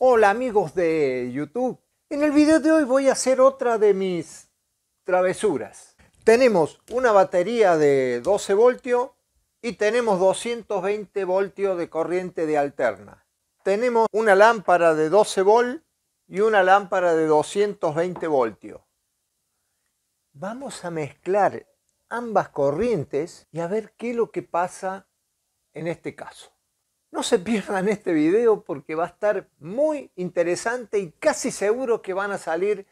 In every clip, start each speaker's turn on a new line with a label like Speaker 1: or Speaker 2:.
Speaker 1: Hola amigos de YouTube. En el video de hoy voy a hacer otra de mis travesuras. Tenemos una batería de 12 voltios y tenemos 220 voltios de corriente de alterna. Tenemos una lámpara de 12 volt y una lámpara de 220 voltios. Vamos a mezclar ambas corrientes y a ver qué es lo que pasa en este caso. No se pierdan este video porque va a estar muy interesante y casi seguro que van a salir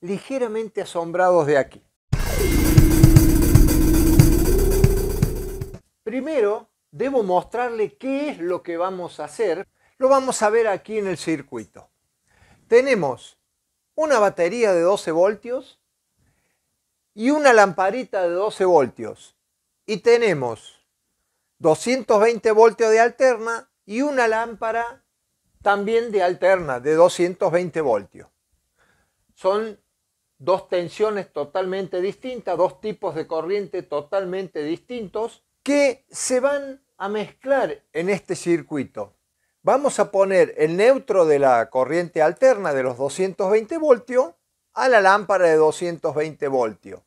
Speaker 1: ligeramente asombrados de aquí. Primero, debo mostrarle qué es lo que vamos a hacer. Lo vamos a ver aquí en el circuito. Tenemos una batería de 12 voltios y una lamparita de 12 voltios. Y tenemos 220 voltios de alterna y una lámpara también de alterna de 220 voltios. Son dos tensiones totalmente distintas, dos tipos de corriente totalmente distintos que se van a mezclar en este circuito. Vamos a poner el neutro de la corriente alterna de los 220 voltios a la lámpara de 220 voltios.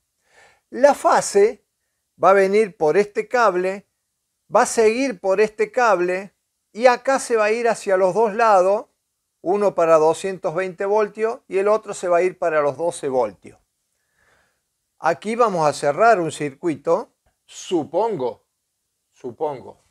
Speaker 1: La fase va a venir por este cable va a seguir por este cable y acá se va a ir hacia los dos lados, uno para 220 voltios y el otro se va a ir para los 12 voltios. Aquí vamos a cerrar un circuito, supongo, supongo.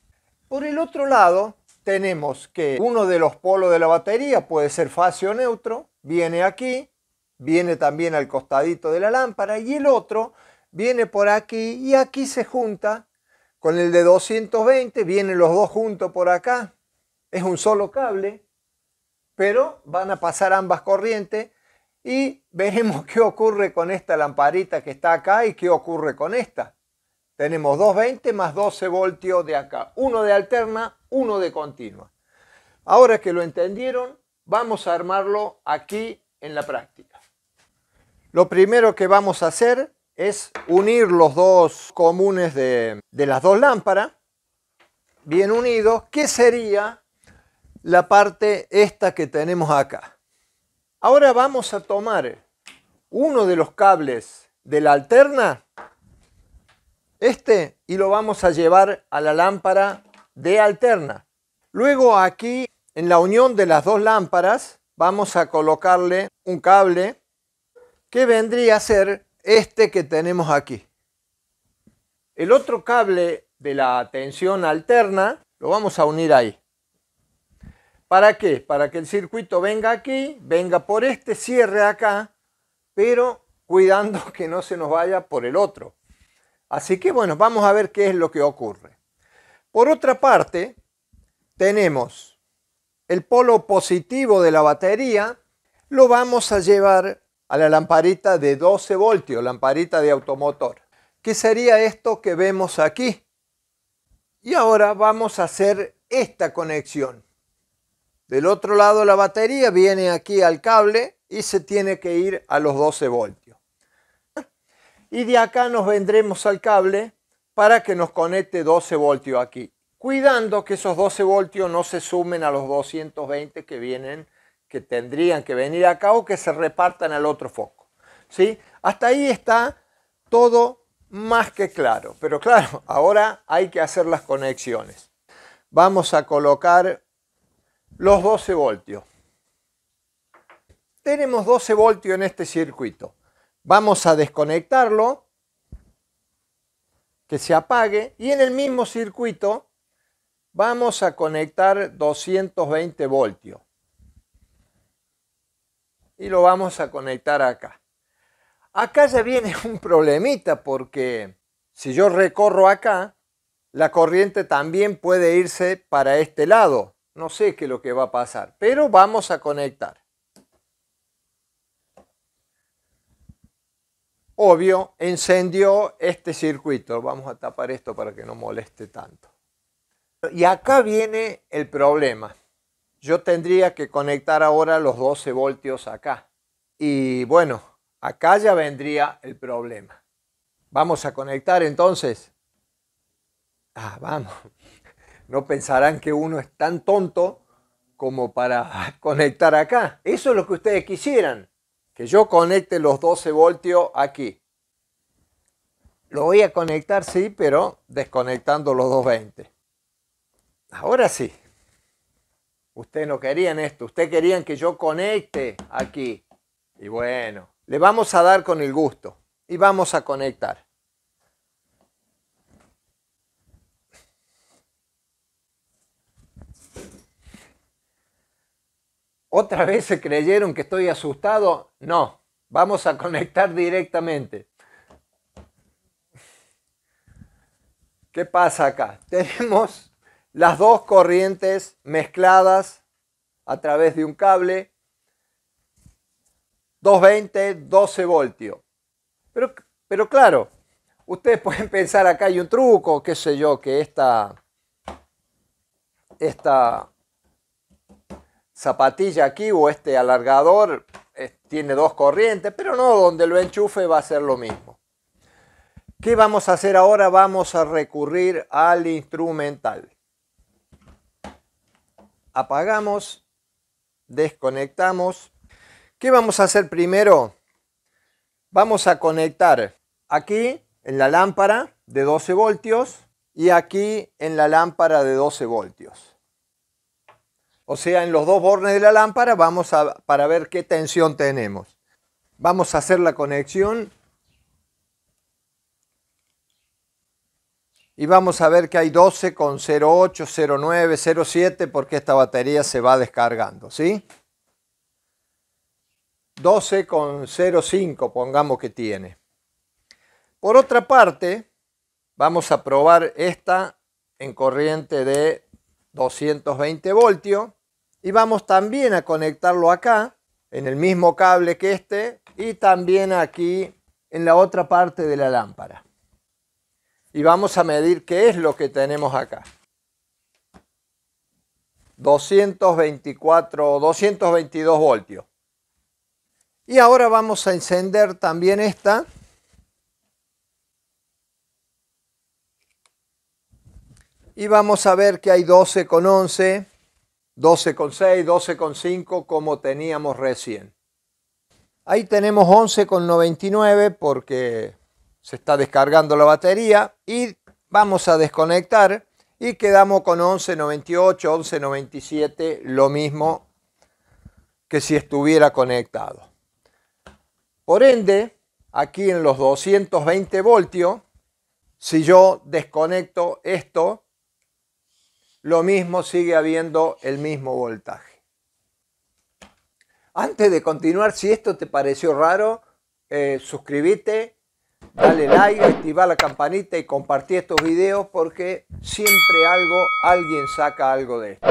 Speaker 1: Por el otro lado tenemos que uno de los polos de la batería puede ser fase o neutro, viene aquí, viene también al costadito de la lámpara y el otro viene por aquí y aquí se junta con el de 220 vienen los dos juntos por acá. Es un solo cable, pero van a pasar ambas corrientes y veremos qué ocurre con esta lamparita que está acá y qué ocurre con esta. Tenemos 220 más 12 voltios de acá, uno de alterna, uno de continua. Ahora que lo entendieron, vamos a armarlo aquí en la práctica. Lo primero que vamos a hacer es unir los dos comunes de, las dos lámparas, bien unidos, que sería la parte esta que tenemos acá. Ahora vamos a tomar uno de los cables de la alterna, este, y lo vamos a llevar a la lámpara de alterna. Luego aquí, en la unión de las dos lámparas, vamos a colocarle un cable que vendría a ser este que tenemos aquí. El otro cable de la tensión alterna lo vamos a unir ahí. ¿Para qué? Para que el circuito venga aquí, venga por este, cierre acá, pero cuidando que no se nos vaya por el otro. Así que bueno, vamos a ver qué es lo que ocurre. Por otra parte, tenemos el polo positivo de la batería, lo vamos a llevar a la lamparita de 12 voltios, lamparita de automotor. ¿Qué sería esto que vemos aquí? Y ahora vamos a hacer esta conexión. Del otro lado la batería viene aquí al cable y se tiene que ir a los 12 voltios. Y de acá nos vendremos al cable para que nos conecte 12 voltios aquí. Cuidando que esos 12 voltios no se sumen a los 220 que vienen que tendrían que venir acá o que se repartan al otro foco. ¿sí? Hasta ahí está todo más que claro. Pero claro, ahora hay que hacer las conexiones. Vamos a colocar los 12 voltios. Tenemos 12 voltios en este circuito. Vamos a desconectarlo, que se apague y en el mismo circuito vamos a conectar 220 voltios y lo vamos a conectar acá. Acá ya viene un problemita porque si yo recorro acá, la corriente también puede irse para este lado. No sé qué es lo que va a pasar, pero vamos a conectar. Obvio, encendió este circuito. Vamos a tapar esto para que no moleste tanto. Y acá viene el problema yo tendría que conectar ahora los 12 voltios acá. Y bueno, acá ya vendría el problema. Vamos a conectar entonces. Ah, vamos. No pensarán que uno es tan tonto como para conectar acá. Eso es lo que ustedes quisieran, que yo conecte los 12 voltios aquí. Lo voy a conectar, sí, pero desconectando los 220. Ahora sí. Ustedes no querían esto, ustedes querían que yo conecte aquí. Y bueno, le vamos a dar con el gusto y vamos a conectar. ¿Otra vez se creyeron que estoy asustado? No, vamos a conectar directamente. ¿Qué pasa acá? Tenemos las dos corrientes mezcladas a través de un cable, 220, 12 voltios. Pero, claro, ustedes pueden pensar acá hay un truco, qué sé yo, que esta, esta zapatilla aquí o este alargador eh, tiene dos corrientes, pero no, donde lo enchufe va a ser lo mismo. ¿Qué vamos a hacer ahora? Vamos a recurrir al instrumental apagamos, desconectamos. ¿Qué vamos a hacer primero? Vamos a conectar aquí en la lámpara de 12 voltios y aquí en la lámpara de 12 voltios. O sea, en los dos bornes de la lámpara vamos a, para ver qué tensión tenemos. Vamos a hacer la conexión Y vamos a ver que hay 12 con 09, 07 porque esta batería se va descargando, ¿sí? 12 con 05 pongamos que tiene. Por otra parte, vamos a probar esta en corriente de 220 voltios y vamos también a conectarlo acá en el mismo cable que este y también aquí en la otra parte de la lámpara y vamos a medir qué es lo que tenemos acá. 224 222 voltios. Y ahora vamos a encender también esta. Y vamos a ver que hay 12 con 11, 12 con 6, 12 con 5 como teníamos recién. Ahí tenemos 11 con 99 porque se está descargando la batería y vamos a desconectar y quedamos con 1198, 1197, lo mismo que si estuviera conectado. Por ende, aquí en los 220 voltios, si yo desconecto esto, lo mismo sigue habiendo el mismo voltaje. Antes de continuar, si esto te pareció raro, eh, suscríbete, dale like, activa la campanita y compartí estos videos porque siempre algo, alguien saca algo de esto.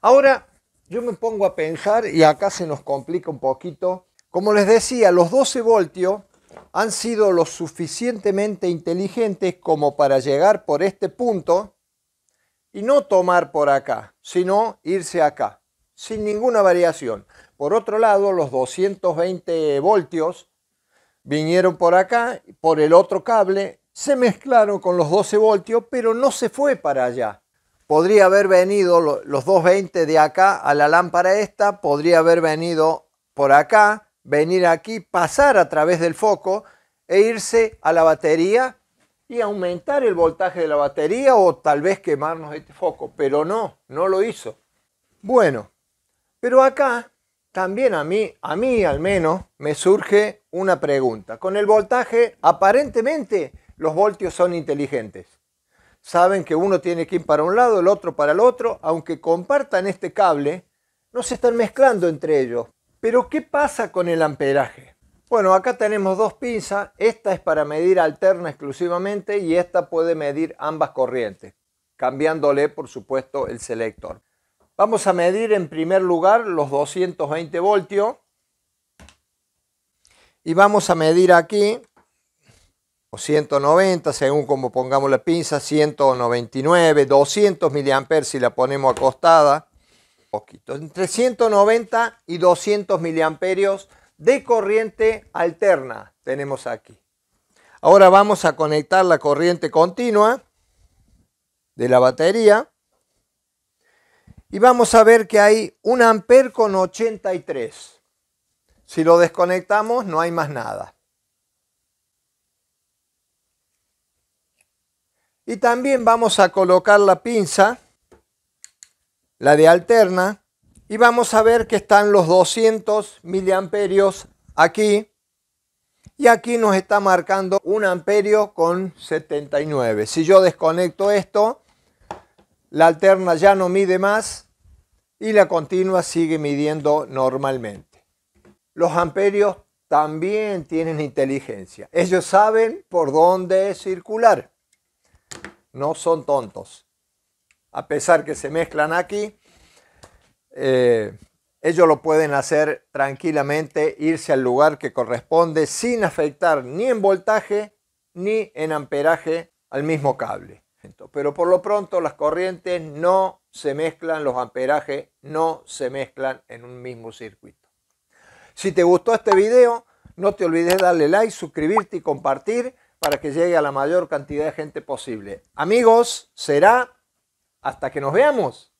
Speaker 1: Ahora yo me pongo a pensar y acá se nos complica un poquito. Como les decía, los 12 voltios han sido lo suficientemente inteligentes como para llegar por este punto y no tomar por acá, sino irse acá, sin ninguna variación. Por otro lado, los 220 voltios vinieron por acá, por el otro cable, se mezclaron con los 12 voltios, pero no se fue para allá. Podría haber venido los 220 de acá a la lámpara esta, podría haber venido por acá, venir aquí, pasar a través del foco e irse a la batería y aumentar el voltaje de la batería o tal vez quemarnos este foco, pero no, no lo hizo. Bueno, pero acá también a mí, a mí al menos, me surge una pregunta. Con el voltaje, aparentemente los voltios son inteligentes. Saben que uno tiene que ir para un lado, el otro para el otro, aunque compartan este cable, no se están mezclando entre ellos. Pero ¿qué pasa con el amperaje? Bueno, acá tenemos dos pinzas, esta es para medir alterna exclusivamente y esta puede medir ambas corrientes, cambiándole por supuesto el selector. Vamos a medir en primer lugar los 220 voltios y vamos a medir aquí, 190, según como pongamos la pinza, 199, 200 mA si la ponemos acostada. Poquito, entre 190 y 200 miliamperios de corriente alterna tenemos aquí. Ahora vamos a conectar la corriente continua de la batería. Y vamos a ver que hay un amper con 83. Si lo desconectamos, no hay más nada. Y también vamos a colocar la pinza, la de alterna, y vamos a ver que están los 200 miliamperios aquí. Y aquí nos está marcando un amperio con 79. Si yo desconecto esto, la alterna ya no mide más y la continua sigue midiendo normalmente. Los amperios también tienen inteligencia. Ellos saben por dónde circular. No son tontos. A pesar que se mezclan aquí, eh, ellos lo pueden hacer tranquilamente, irse al lugar que corresponde sin afectar ni en voltaje ni en amperaje al mismo cable. pero por lo pronto las corrientes no se mezclan, los amperajes no se mezclan en un mismo circuito. Si te gustó este video, no te olvides darle like, suscribirte y compartir para que llegue a la mayor cantidad de gente posible. Amigos, será hasta que nos veamos.